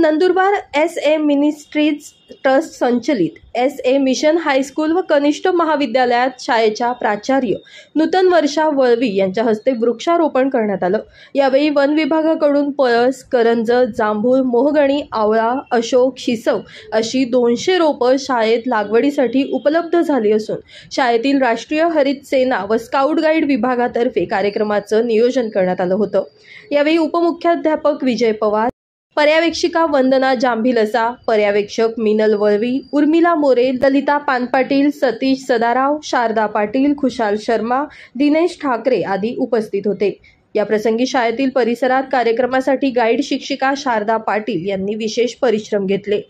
Nandurbar S A ministries trust संचलित S A mission high school व कनिष्ठ महाविद्यालयात शाळेच्या प्राचार्य नूतन वर्षा वळवी यांच्या हस्ते वृक्षारोपण करण्यात आलं यावेळी वन विभागाकडून पळस करंज जांभूळ मोहगणी आवळा अशोक शिसव अशी दोनशे रोपं शाळेत लागवडीसाठी उपलब्ध झाली असून शाळेतील राष्ट्रीय हरित सेना व स्काउट गाईड विभागातर्फे कार्यक्रमाचं नियोजन करण्यात आलं होतं यावेळी उपमुख्याध्यापक विजय पवार पर्यवेक्षिका वंदना जांभिलसा पर्यवेक्षक मिनल वळवी उर्मिला मोरे ललिता पानपाटील सतीश सदाराव शारदा पाटील खुशाल शर्मा दिनेश ठाकरे आदी उपस्थित होते या प्रसंगी शाळेतील परिसरात कार्यक्रमासाठी गाईड शिक्षिका शारदा पाटील यांनी विशेष परिश्रम घेतले